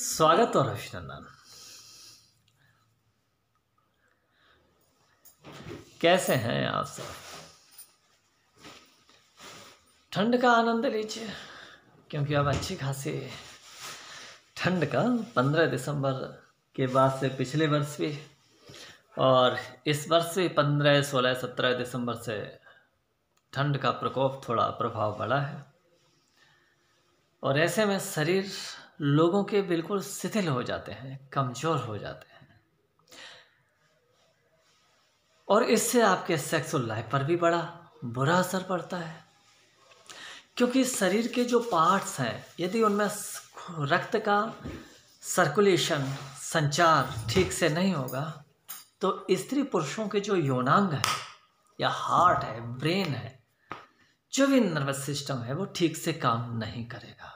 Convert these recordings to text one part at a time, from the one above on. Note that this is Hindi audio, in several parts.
स्वागत और अभिनंदन कैसे हैं आप सब ठंड का आनंद लीजिए क्योंकि अब अच्छी खासी ठंड का पंद्रह दिसंबर के बाद से पिछले वर्ष भी और इस वर्ष भी पंद्रह सोलह सत्रह दिसंबर से ठंड का प्रकोप थोड़ा प्रभाव बढ़ा है और ऐसे में शरीर लोगों के बिल्कुल शिथिल हो जाते हैं कमज़ोर हो जाते हैं और इससे आपके सेक्सुअल लाइफ पर भी बड़ा बुरा असर पड़ता है क्योंकि शरीर के जो पार्ट्स हैं यदि उनमें रक्त का सर्कुलेशन संचार ठीक से नहीं होगा तो स्त्री पुरुषों के जो यौनांग है या हार्ट है ब्रेन है जो भी नर्वस सिस्टम है वो ठीक से काम नहीं करेगा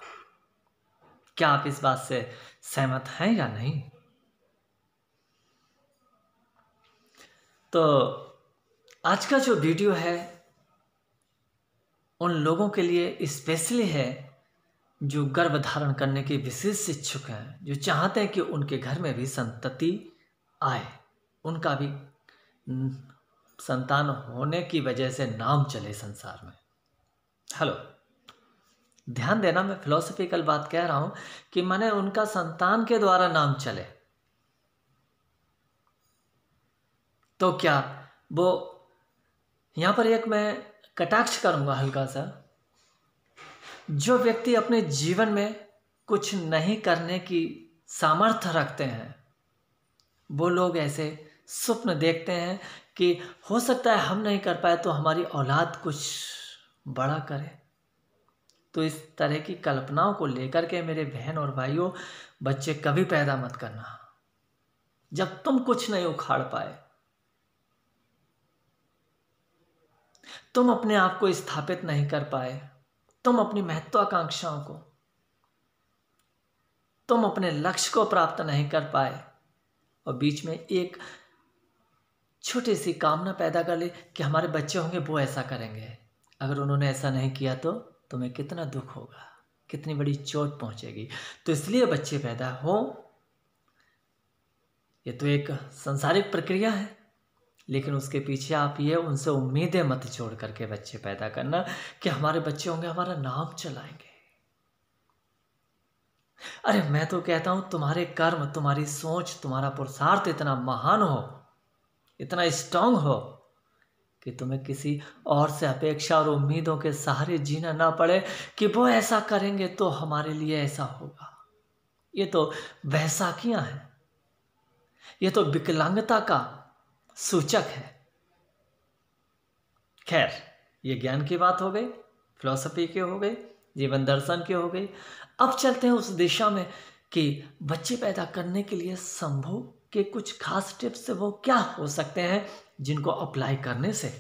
क्या आप इस बात से सहमत हैं या नहीं तो आज का जो वीडियो है उन लोगों के लिए स्पेशली है जो गर्भ धारण करने के विशेष इच्छुक हैं जो चाहते हैं कि उनके घर में भी संतति आए उनका भी संतान होने की वजह से नाम चले संसार में हेलो ध्यान देना मैं फिलोसफिकल बात कह रहा हूं कि मैंने उनका संतान के द्वारा नाम चले तो क्या वो यहां पर एक मैं कटाक्ष करूंगा हल्का सा जो व्यक्ति अपने जीवन में कुछ नहीं करने की सामर्थ्य रखते हैं वो लोग ऐसे स्वप्न देखते हैं कि हो सकता है हम नहीं कर पाए तो हमारी औलाद कुछ बड़ा करे तो इस तरह की कल्पनाओं को लेकर के मेरे बहन और भाइयों बच्चे कभी पैदा मत करना जब तुम कुछ नहीं उखाड़ पाए तुम अपने आप को स्थापित नहीं कर पाए तुम अपनी महत्वाकांक्षाओं को तुम अपने लक्ष्य को प्राप्त नहीं कर पाए और बीच में एक छोटी सी कामना पैदा कर ली कि हमारे बच्चे होंगे वो ऐसा करेंगे अगर उन्होंने ऐसा नहीं किया तो तुम्हें कितना दुख होगा कितनी बड़ी चोट पहुंचेगी तो इसलिए बच्चे पैदा हो ये तो एक संसारिक प्रक्रिया है लेकिन उसके पीछे आप ये उनसे उम्मीदें मत छोड़ करके बच्चे पैदा करना कि हमारे बच्चे होंगे हमारा नाम चलाएंगे अरे मैं तो कहता हूं तुम्हारे कर्म तुम्हारी सोच तुम्हारा पुरुषार्थ इतना महान हो इतना स्ट्रांग हो कि तुम्हें किसी और से अपेक्षा और उम्मीदों के सहारे जीना ना पड़े कि वो ऐसा करेंगे तो हमारे लिए ऐसा होगा ये तो वैसाखियां हैं ये तो विकलांगता का सूचक है खैर ये ज्ञान की बात हो गई फिलोसफी के हो गई जीवन दर्शन की हो गई अब चलते हैं उस दिशा में कि बच्चे पैदा करने के लिए संभव के कुछ खास टिप्स वो क्या हो सकते हैं जिनको अप्लाई करने से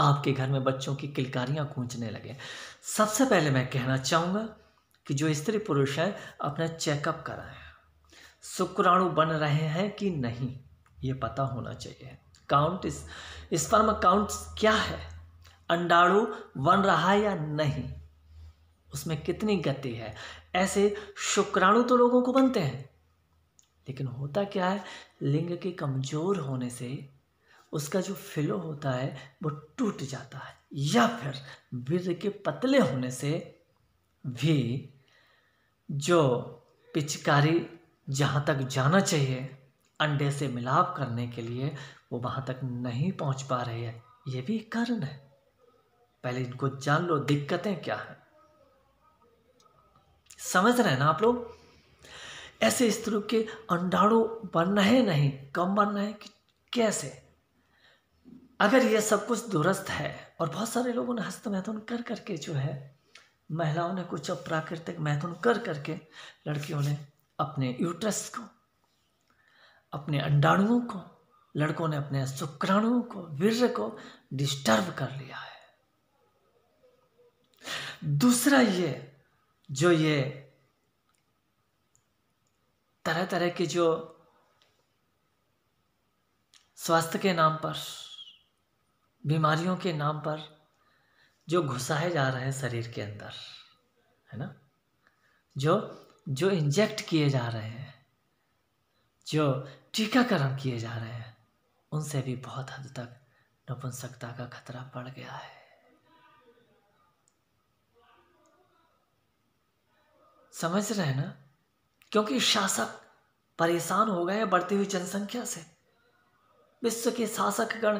आपके घर में बच्चों की किलकारियां गूंजने लगे सबसे पहले मैं कहना चाहूँगा कि जो स्त्री पुरुष है अपना चेकअप कराएं शुक्राणु बन रहे हैं कि नहीं ये पता होना चाहिए काउंट इस पर काउंट क्या है अंडाणु बन रहा है या नहीं उसमें कितनी गति है ऐसे शुक्राणु तो लोगों को बनते हैं लेकिन होता क्या है लिंग के कमज़ोर होने से उसका जो फिलो होता है वो टूट जाता है या फिर वीर के पतले होने से भी जो पिचकारी जहाँ तक जाना चाहिए अंडे से मिलाप करने के लिए वो वहाँ तक नहीं पहुँच पा रही है ये भी एक कारण है पहले इनको जान लो दिक्कतें क्या हैं समझ रहे हैं ना आप लोग ऐसे स्त्रियों के अंडाणु बनना है नहीं कम बनना है कि कैसे अगर ये सब कुछ दुरुस्त है और बहुत सारे लोगों ने हस्त मैथुन कर करके जो है महिलाओं ने कुछ प्राकृतिक मैथुन कर करके लड़कियों ने अपने यूट्रस को अपने अंडाणुओं को लड़कों ने अपने शुक्राणुओं को वीर्य को डिस्टर्ब कर लिया है दूसरा ये जो ये तरह तरह के जो स्वास्थ्य के नाम पर बीमारियों के नाम पर जो घुसाए जा रहे हैं शरीर के अंदर है ना जो जो इंजेक्ट किए जा रहे हैं जो टीकाकरण किए जा रहे हैं उनसे भी बहुत हद तक नपुंसकता का खतरा बढ़ गया है समझ रहे हैं ना क्योंकि शासक परेशान हो गए बढ़ती हुई जनसंख्या से विश्व के शासकगण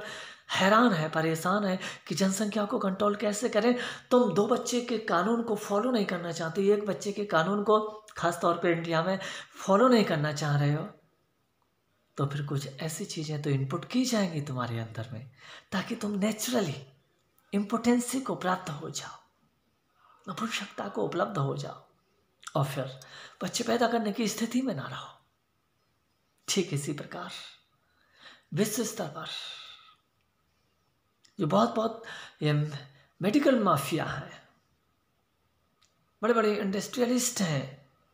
हैरान है परेशान है कि जनसंख्या को कंट्रोल कैसे करें तुम दो बच्चे के कानून को फॉलो नहीं करना चाहते एक बच्चे के कानून को खास तौर पे इंडिया में फॉलो नहीं करना चाह रहे हो तो फिर कुछ ऐसी चीज़ें तो इनपुट की जाएंगी तुम्हारे अंदर में ताकि तुम नेचुरली इंपोर्टेंसी को प्राप्त हो जाओ नपुंसकता को उपलब्ध हो जाओ और फिर बच्चे पैदा करने की स्थिति में ना रहो ठीक इसी प्रकार विश्व स्तर पर जो बहुत बहुत ये मेडिकल माफिया है बड़े बड़े इंडस्ट्रियलिस्ट हैं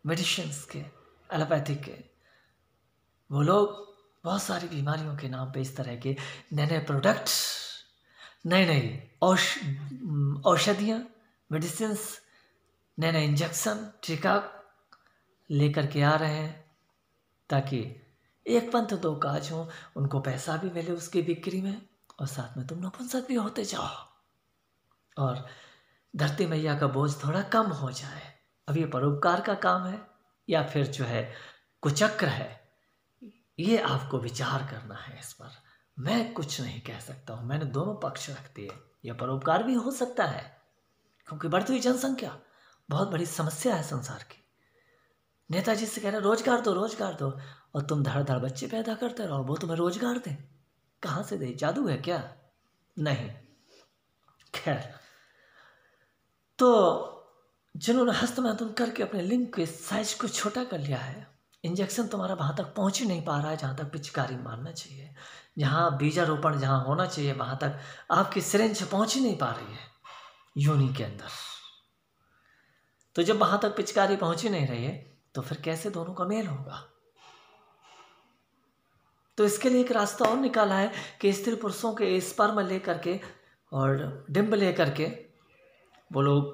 मेडिशंस के एलोपैथिक के वो लोग बहुत सारी बीमारियों के नाम पे इस तरह के नए नए प्रोडक्ट्स नए नए औषधियाँ मेडिसिन नए नए इंजेक्शन टीका लेकर के आ रहे हैं ताकि एक पंथ दो काज हो उनको पैसा भी मिले उसकी बिक्री में और साथ में तुम नपुंसक भी होते जाओ और धरती मैया का बोझ थोड़ा कम हो जाए अब ये परोपकार का काम है या फिर जो है कुचक्र है ये आपको विचार करना है इस पर मैं कुछ नहीं कह सकता हूँ मैंने दोनों पक्ष रख दिए यह परोपकार भी हो सकता है क्योंकि बढ़ती हुई जनसंख्या बहुत बड़ी समस्या है संसार की नेताजी से कह रहे रोजगार दो रोजगार दो और तुम धड़ धड़ बच्चे पैदा करते रहो वो तुम्हें रोजगार दें कहाँ से दे जादू है क्या नहीं खैर तो जिन्होंने हस्तमैथुन करके अपने लिंग के साइज को छोटा कर लिया है इंजेक्शन तुम्हारा वहाँ तक पहुँच ही नहीं पा रहा है जहाँ तक पिचकारी मारना चाहिए जहाँ बीजारोपण जहाँ होना चाहिए वहाँ तक आपकी सिरेंज पहुँच ही नहीं पा रही है योनि के अंदर तो जब वहां तक पिचकारी पहुंच ही नहीं रही है तो फिर कैसे दोनों का मेल होगा तो इसके लिए एक रास्ता और निकाला है कि स्त्री पुरुषों के स्पर्म लेकर के और डिम्ब लेकर के वो लोग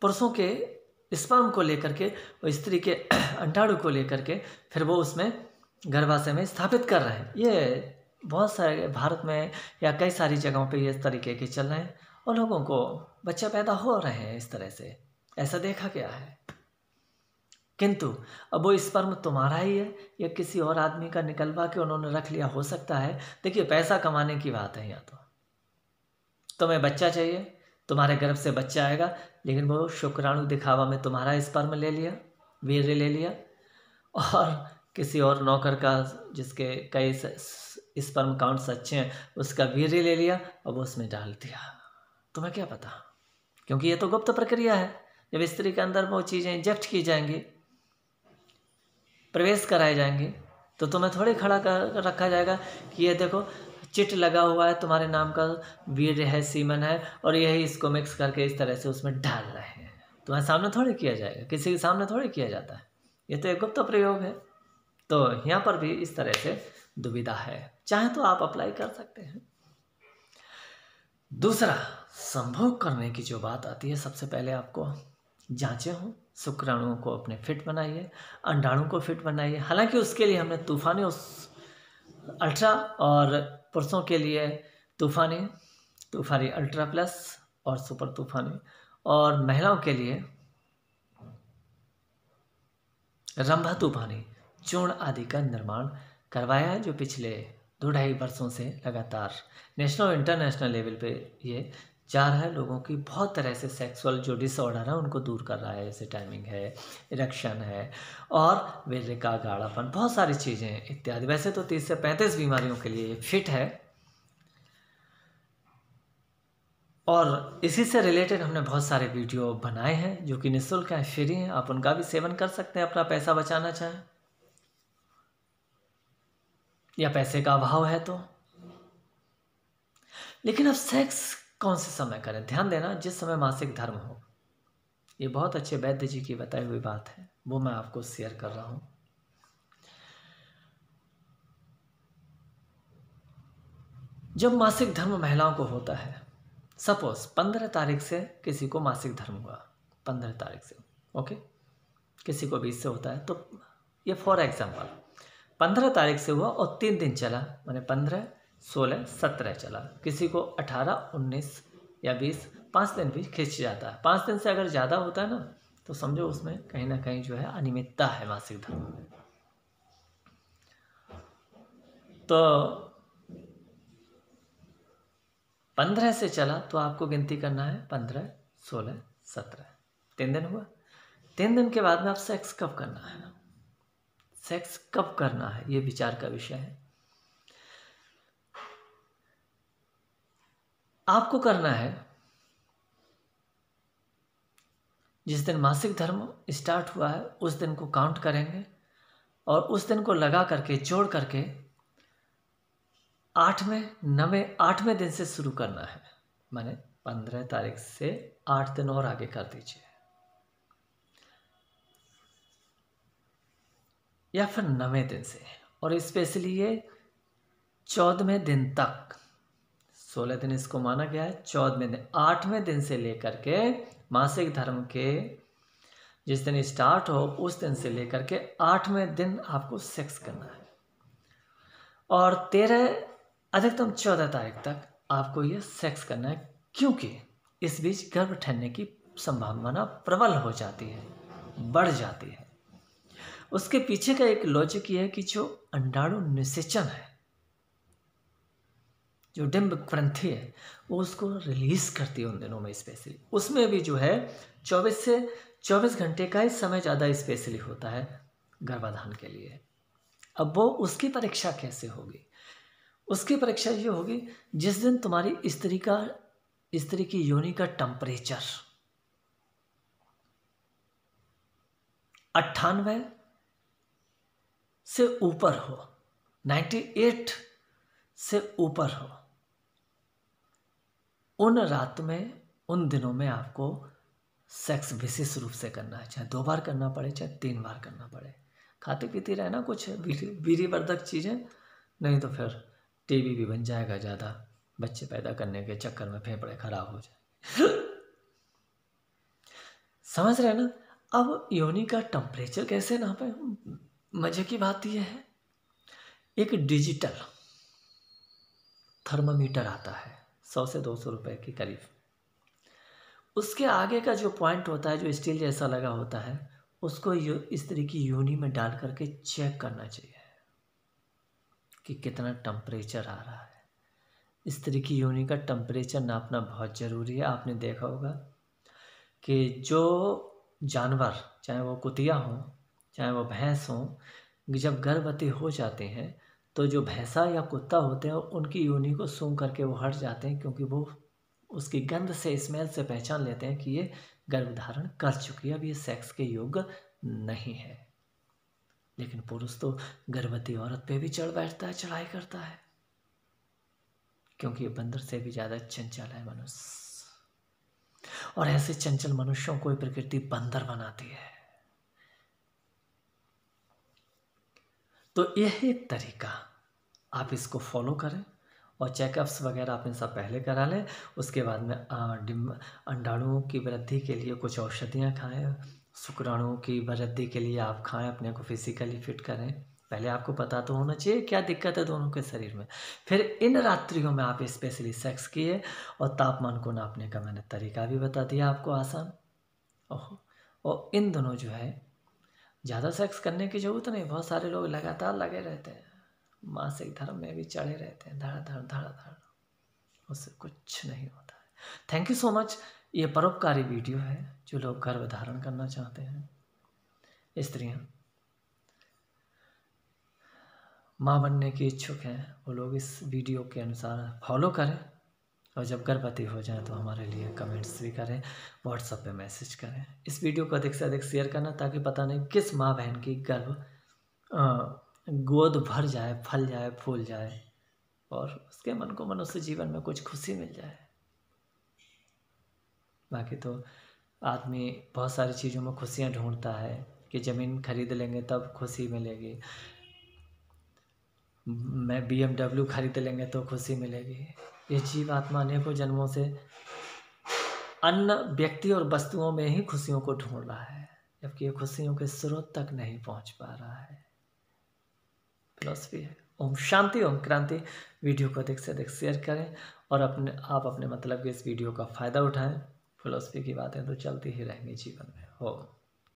पुरुषों के स्पर्म को लेकर के और स्त्री के अंटाणु को लेकर के फिर वो उसमें गर्भाशय में स्थापित कर रहे हैं ये बहुत सारे भारत में या कई सारी जगहों पे ये इस तरीके के चल रहे हैं और लोगों को बच्चे पैदा हो रहे हैं इस तरह से ऐसा देखा गया है किंतु अब वो स्पर्म तुम्हारा ही है या किसी और आदमी का निकलवा के उन्होंने रख लिया हो सकता है देखिए पैसा कमाने की बात है यहाँ तो तुम्हें बच्चा चाहिए तुम्हारे गर्भ से बच्चा आएगा लेकिन वो शुक्राणु दिखावा में तुम्हारा स्पर्म ले लिया वीर ले लिया और किसी और नौकर का जिसके कई स्पर्म काउंट्स अच्छे हैं उसका वीर ले लिया और वो उसमें डाल दिया तुम्हें क्या पता क्योंकि ये तो गुप्त प्रक्रिया है जब स्त्री के अंदर वो चीज़ें इंजेक्ट की जाएंगी प्रवेश कराए जाएंगे तो तुम्हें थोड़ी खड़ा कर रखा जाएगा कि ये देखो चिट लगा हुआ है तुम्हारे नाम का वीर है सीमन है और यही इसको मिक्स करके इस तरह से उसमें डाल रहे हैं तुम्हारे सामने थोड़ी किया जाएगा किसी के सामने थोड़ी किया जाता है ये तो एक गुप्त प्रयोग है तो यहाँ पर भी इस तरह से दुविधा है चाहे तो आप अप्लाई कर सकते हैं दूसरा संभव करने की जो बात आती है सबसे पहले आपको जांचे हों शुक्राणुओं को अपने फिट बनाइए अंडाणु को फिट बनाइए हालांकि उसके लिए हमने तूफानी उस अल्ट्रा और पुरुषों के लिए तूफानी तूफानी अल्ट्रा प्लस और सुपर तूफानी और महिलाओं के लिए रंभा तूफानी चूर्ण आदि का निर्माण करवाया है जो पिछले दो ढाई वर्षों से लगातार नेशनल और इंटरनेशनल लेवल पे ये जा रहा है लोगों की बहुत तरह से सेक्सुअल जो डिसऑर्डर है उनको दूर कर रहा है जैसे टाइमिंग है इरेक्शन है और वेले का गाढ़ापन बहुत सारी चीज़ें इत्यादि वैसे तो तीस से पैंतीस बीमारियों के लिए ये फिट है और इसी से रिलेटेड हमने बहुत सारे वीडियो बनाए हैं जो कि निःशुल्क हैं फ्री हैं आप उनका भी सेवन कर सकते हैं अपना पैसा बचाना चाहें या पैसे का अभाव है तो लेकिन अब सेक्स कौन से समय करें ध्यान देना जिस समय मासिक धर्म हो ये बहुत अच्छे वैद्य जी की बताई हुई बात है वो मैं आपको शेयर कर रहा हूं जब मासिक धर्म महिलाओं को होता है सपोज पंद्रह तारीख से किसी को मासिक धर्म हुआ पंद्रह तारीख से ओके किसी को बीस से होता है तो ये फॉर एग्जाम्पल पंद्रह तारीख से हुआ और तीन दिन चला मैंने पंद्रह सोलह सत्रह चला किसी को अठारह उन्नीस या बीस पाँच दिन भी खींच जाता है पाँच दिन से अगर ज़्यादा होता है ना तो समझो उसमें कहीं ना कहीं जो है अनियमितता है मासिक धर्म तो पंद्रह से चला तो आपको गिनती करना है पंद्रह सोलह सत्रह तीन दिन हुआ तीन दिन के बाद में आप सेक्स कब करना है ना सेक्स कब करना है ये विचार का विषय है आपको करना है जिस दिन मासिक धर्म स्टार्ट हुआ है उस दिन को काउंट करेंगे और उस दिन को लगा करके जोड़ करके आठवें नवे आठवें दिन से शुरू करना है मैंने पंद्रह तारीख से आठ दिन और आगे कर दीजिए या फिर नवें दिन से और स्पेशली ये चौदहवें दिन तक सोलह दिन इसको माना गया है चौदहवें दिन आठवें दिन से लेकर के मासिक धर्म के जिस दिन स्टार्ट हो उस दिन से लेकर के आठवें दिन आपको सेक्स करना है और तेरह अधिकतम चौदह तारीख तक आपको यह सेक्स करना है क्योंकि इस बीच गर्भ ठहरने की संभावना प्रबल हो जाती है बढ़ जाती है उसके पीछे का एक लॉजिक यह है कि जो अंडाणु निषेचन है जो डिम्ब ग्रंथि है वो उसको रिलीज करती है उन दिनों में स्पेशली उसमें भी जो है 24 से 24 घंटे का ही समय ज़्यादा स्पेशली होता है गर्भाधान के लिए अब वो उसकी परीक्षा कैसे होगी उसकी परीक्षा ये होगी जिस दिन तुम्हारी स्त्री का स्त्री की योनि का टेम्परेचर अट्ठानवे से ऊपर हो 98 से ऊपर हो उन रात में उन दिनों में आपको सेक्स विशेष रूप से करना है चाहे दो बार करना पड़े चाहे तीन बार करना पड़े खाते पीते रहना कुछ बीरी वर्धक चीज़ें नहीं तो फिर टीवी भी बन जाएगा ज़्यादा बच्चे पैदा करने के चक्कर में फेफड़े खराब हो जाए समझ रहे ना अब योनि का टेम्परेचर कैसे नापे मज़े की बात यह है एक डिजिटल थर्मामीटर आता है सौ से दो सौ रुपये के करीब उसके आगे का जो पॉइंट होता है जो स्टील जैसा लगा होता है उसको इस तरह की यूनी में डाल करके चेक करना चाहिए कि कितना टम्परेचर आ रहा है इस तरह की यूनी का टम्परेचर नापना बहुत ज़रूरी है आपने देखा होगा कि जो जानवर चाहे वो कुतिया हो चाहे वो भैंस हो जब गर्भवती हो जाते हैं तो जो भैंसा या कुत्ता होते हैं उनकी योनि को सूंघ करके वो हट जाते हैं क्योंकि वो उसकी गंध से स्मेल से पहचान लेते हैं कि ये गर्भ धारण कर चुकी है अब ये सेक्स के योग्य नहीं है लेकिन पुरुष तो गर्भवती औरत पे भी चढ़ बैठता है चढ़ाई करता है क्योंकि ये बंदर से भी ज़्यादा चंचल है मनुष्य और ऐसे चंचल मनुष्यों को प्रकृति बंदर बनाती है तो यह एक तरीका आप इसको फॉलो करें और चेकअप्स वगैरह आप इनसे पहले करा लें उसके बाद में अंडाणुओं की वृद्धि के लिए कुछ औषधियाँ खाएँ शुक्राणुओं की वृद्धि के लिए आप खाएं अपने को फिजिकली फिट करें पहले आपको पता तो होना चाहिए क्या दिक्कत है दोनों के शरीर में फिर इन रात्रियों में आप स्पेशली सेक्स किए और तापमान को नापने का मैंने तरीका भी बता दिया आपको आसान ओहो और इन दोनों जो है ज़्यादा सेक्स करने की ज़रूरत नहीं बहुत सारे लोग लगातार लगे रहते हैं मासिक धर्म में भी चढ़े रहते हैं धड़ा धड़ धड़ा धड़ उससे कुछ नहीं होता है थैंक यू सो मच ये परोपकारी वीडियो है जो लोग गर्भ धारण करना चाहते हैं स्त्रियाँ माँ बनने के इच्छुक हैं वो लोग इस वीडियो के अनुसार फॉलो करें और जब गर्भवती हो जाए तो हमारे लिए कमेंट्स भी करें व्हाट्सएप पे मैसेज करें इस वीडियो को अधिक से अधिक शेयर करना ताकि पता नहीं किस माँ बहन की गर्भ गोद भर जाए फल जाए फूल जाए और उसके मन को मनुष्य जीवन में कुछ खुशी मिल जाए बाकी तो आदमी बहुत सारी चीज़ों में खुशियाँ ढूंढता है कि ज़मीन खरीद लेंगे तब खुशी मिलेगी मैं बी खरीद लेंगे तो खुशी मिलेगी ये जीव आत्मा अनेकों जन्मों से अन्य व्यक्ति और वस्तुओं में ही खुशियों को ढूंढ रहा है जबकि ये खुशियों के स्रोत तक नहीं पहुंच पा रहा है फिलोसफी है ओम शांति ओम क्रांति वीडियो को अधिक से अधिक शेयर करें और अपने आप अपने मतलब के इस वीडियो का फ़ायदा उठाएं फिलोसफी की बातें तो चलती ही रहेंगी जीवन में ओम